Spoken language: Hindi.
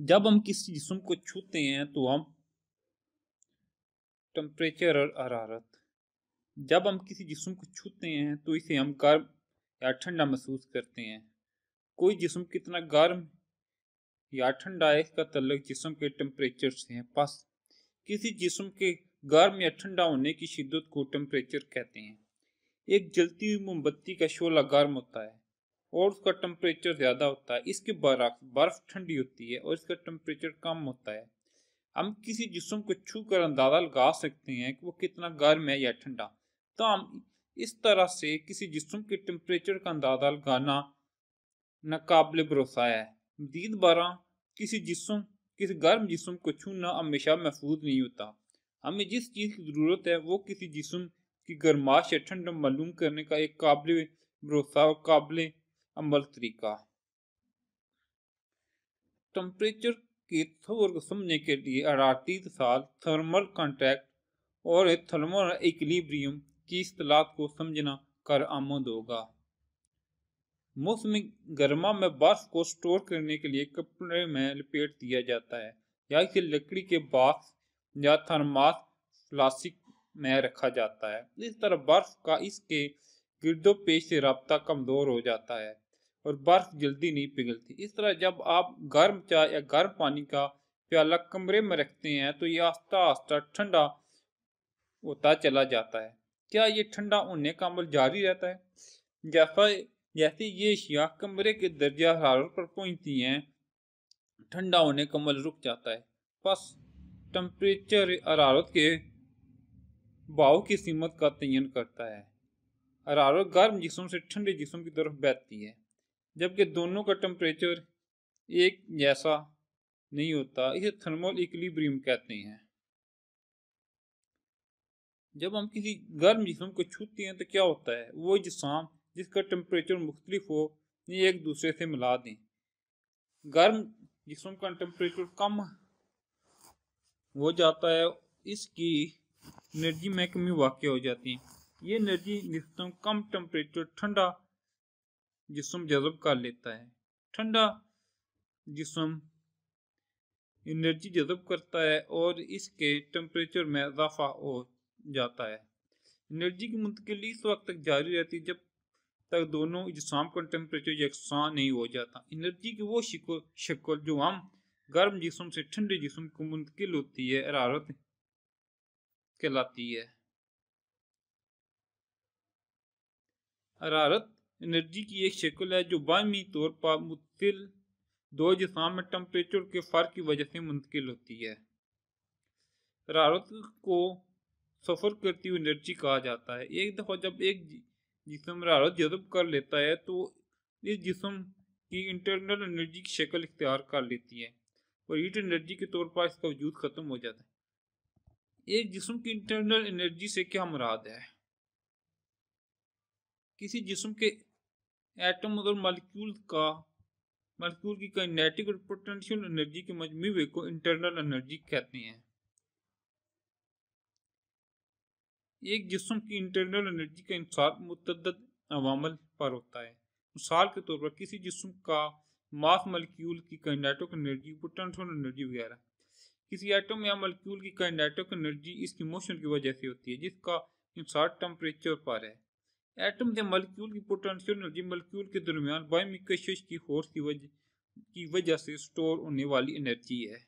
जब हम किसी जिसम को छूते हैं तो हम टम्परेचर और हरारत जब हम किसी जिसम को छूते हैं तो इसे हम गर्म या ठंडा महसूस करते हैं कोई जिसम कितना गर्म या ठंडा है इसका तल्लक जिसम के टम्परेचर से है बस किसी जिसम के गर्म या ठंडा होने की शिद्दत को टम्परेचर कहते हैं एक जलती हुई मोमबत्ती का शोला गर्म होता है और उसका टेम्परेचर ज़्यादा होता है इसके बर्फ बर्फ ठंडी होती है और इसका टेम्परेचर कम होता है हम किसी जिसम को छू कर अंदाज़ा लगा सकते हैं कि वो कितना गर्म है या ठंडा तो हम इस तरह से किसी जिसम के टेम्परेचर का अंदाज़ा लगाना नाकबिल भरोसा है मजीद बारह किसी जिसम किसी गर्म जिसम को छूना हमेशा महफूज नहीं होता हमें जिस चीज़ की ज़रूरत है वो किसी जिसम की गर्माश या ठंड मालूम करने का एक काबिल भरोसा और काबिल तरीका टम्परेचर के थोर को समझने के लिए अड़तीस साल थर्मल कॉन्टैक्ट और थर्मल इक्लिब्रियम की असलात को समझना कर आमद होगा मौसम गर्मा में बर्फ को स्टोर करने के लिए कपड़े में लपेट दिया जाता है या इसे लकड़ी के बाक्स या थर्मास प्लास्टिक में रखा जाता है इस तरह बर्फ का इसके गिरदोपेश से रबता कमज़ोर हो जाता है और बर्फ जल्दी नहीं पिघलती इस तरह जब आप गर्म चाय या गर्म पानी का प्याला कमरे में रखते हैं तो ये आस्ता आस्ता ठंडा होता चला जाता है क्या ये ठंडा होने का अमल जारी रहता है जैसा जैसे ये अशिया कमरे के दर्जा हरारत पर पहुंचती हैं ठंडा होने का अमल रुक जाता है बस टम्परेचर हरारत के भाव की सीमत का तयन करता है हरारत गर्म जिसम से ठंडे जिसम की तरफ बहती है जबकि दोनों का टम्परेचर एक जैसा नहीं होता इसे थर्मल इक्लिब्रियम कहते हैं जब हम किसी गर्म जिसम को छूते हैं तो क्या होता है वो जिसम जिसका टम्परेचर मुख्तलिफ हो ये एक दूसरे से मिला दें गर्म जिसम का टम्परेचर कम हो जाता है इसकी एनर्जी में कमी वाक़ हो जाती है ये एनर्जी जिसम कम टम्परेचर ठंडा जिसम जज़ब कर लेता है ठंडा जिसम एनर्जी जज़ब करता है और इसके टम्परेचर में इजाफा हो जाता है एनर्जी की मुंतकली इस वक्त तक जारी रहती है जब तक दोनों जिसम का टम्परेचर यकसा नहीं हो जाता एनर्जी की वो शिकल शिकल जो हम गर्म जिसम से ठंडे जिसम को मुंतकिल होती है हरारत कहलाती है हरारत एनर्जी की एक शक्ल है जो बाहमी तौर पर मुतिल दो जिसम में टम्परेचर के फ़र्क की वजह से मुंतकिल होती है हरारत को सफ़र करती हुई एनर्जी कहा जाता है एक दफ़ा जब एक जिसम हरारत जजब कर लेता है तो इस जिसम की इंटरनल एनर्जी की शक्ल इख्तियार कर लेती है और हीट एनर्जी के तौर पर इसका वजूद ख़त्म हो जाता है एक जिसम की इंटरनल एनर्जी से क्या मुराद है किसी जिसम के एटम अगर मालिक्यूल का मालिक्यूल की काइनेटिक और पोटेंशियल एनर्जी के मजमू वे को इंटरनल एनर्जी कहते हैं एक जिसम की इंटरनल एनर्जी का इंसार मुतद अवामल पर होता है मिसाल के तौर पर किसी जिसम का मास मलिक्यूल की काइनेटिक एनर्जी पोटेंशियल एनर्जी वगैरह किसी एटम या मलिक्यूल की काइनेटिक एनर्जी इसकी मोशन की वजह से होती है जिसका इंसार टेम्परेचर पर है एटम के मलिक्यूल की पोटेंशियल एनर्जी मलिक्यूल के दरमियान बायोमिकश की होश की वजह की वजह से स्टोर होने वाली एनर्जी है